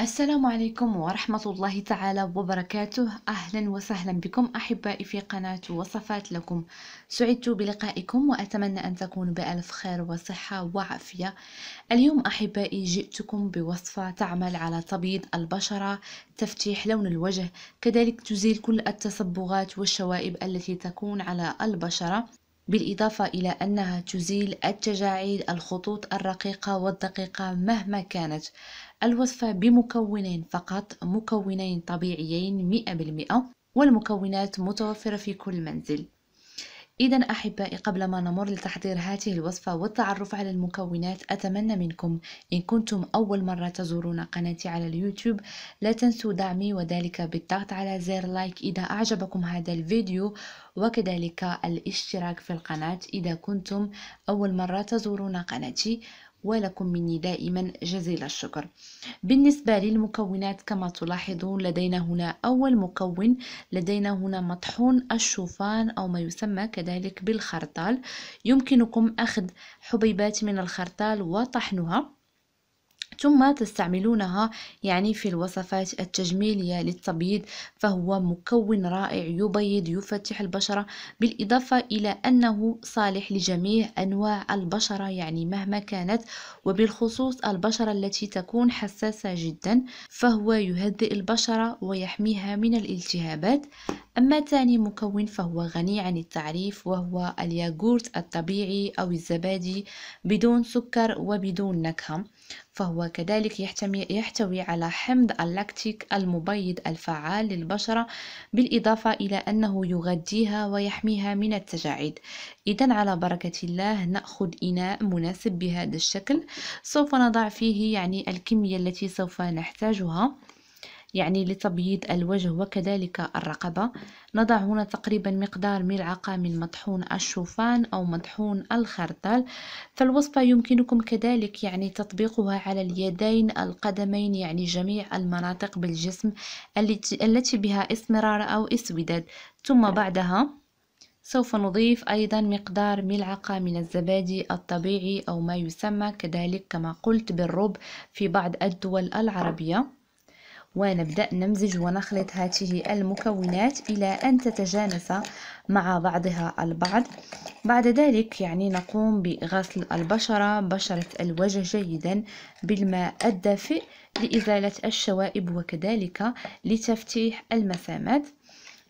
السلام عليكم ورحمة الله تعالى وبركاته أهلا وسهلا بكم أحبائي في قناة وصفات لكم سعدت بلقائكم وأتمنى أن تكونوا بألف خير وصحة وعافية اليوم أحبائي جئتكم بوصفة تعمل على تبيض البشرة تفتيح لون الوجه كذلك تزيل كل التصبغات والشوائب التي تكون على البشرة بالإضافة إلى أنها تزيل التجاعيد الخطوط الرقيقة والدقيقة مهما كانت الوصفة بمكونين فقط مكونين طبيعيين 100% والمكونات متوفرة في كل منزل إذا أحبائي قبل ما نمر لتحضير هذه الوصفة والتعرف على المكونات أتمنى منكم إن كنتم أول مرة تزورون قناتي على اليوتيوب لا تنسوا دعمي وذلك بالضغط على زر لايك إذا أعجبكم هذا الفيديو وكذلك الاشتراك في القناة إذا كنتم أول مرة تزورون قناتي ولكم مني دائما جزيل الشكر بالنسبة للمكونات كما تلاحظون لدينا هنا أول مكون لدينا هنا مطحون الشوفان أو ما يسمى كذلك بالخرطال يمكنكم أخذ حبيبات من الخرطال وطحنها ثم تستعملونها يعني في الوصفات التجميلية للتبييض فهو مكون رائع يبيض يفتح البشرة بالإضافة إلى أنه صالح لجميع أنواع البشرة يعني مهما كانت وبالخصوص البشرة التي تكون حساسة جدا فهو يهدئ البشرة ويحميها من الالتهابات أما ثاني مكون فهو غني عن التعريف وهو الياغورت الطبيعي أو الزبادي بدون سكر وبدون نكهة فهو كذلك يحتوي على حمض اللاكتيك المبيض الفعال للبشرة بالإضافة إلى أنه يغذيها ويحميها من التجاعيد إذا على بركة الله نأخذ إناء مناسب بهذا الشكل سوف نضع فيه يعني الكمية التي سوف نحتاجها يعني لتبييض الوجه وكذلك الرقبة نضع هنا تقريبا مقدار ملعقة من مطحون الشوفان أو مطحون الخرطل فالوصفة يمكنكم كذلك يعني تطبيقها على اليدين القدمين يعني جميع المناطق بالجسم التي بها اسمرار أو اسوداد ثم بعدها سوف نضيف أيضا مقدار ملعقة من الزبادي الطبيعي أو ما يسمى كذلك كما قلت بالرب في بعض الدول العربية ونبدأ نمزج ونخلط هذه المكونات إلى أن تتجانس مع بعضها البعض بعد ذلك يعني نقوم بغسل البشرة بشرة الوجه جيدا بالماء الدافئ لإزالة الشوائب وكذلك لتفتيح المسامات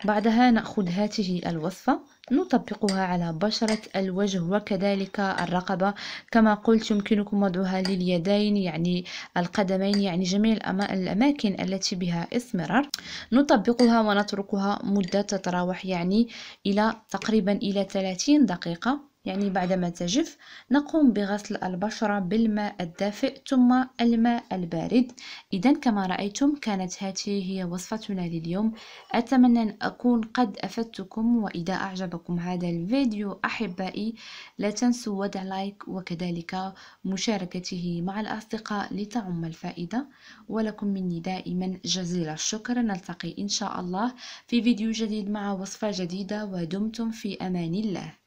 بعدها نأخذ هذه الوصفة نطبقها على بشرة الوجه وكذلك الرقبة كما قلت يمكنكم وضعها لليدين يعني القدمين يعني جميع الأماكن التي بها إسمرار نطبقها ونتركها مدة تتراوح يعني إلى تقريبا إلى 30 دقيقة يعني بعدما تجف نقوم بغسل البشرة بالماء الدافئ ثم الماء البارد إذا كما رأيتم كانت هذه هي وصفتنا لليوم أتمنى أن أكون قد أفدتكم وإذا أعجبكم هذا الفيديو أحبائي لا تنسوا وضع لايك وكذلك مشاركته مع الأصدقاء لتعم الفائدة ولكم مني دائما جزيل الشكر نلتقي إن شاء الله في فيديو جديد مع وصفة جديدة ودمتم في أمان الله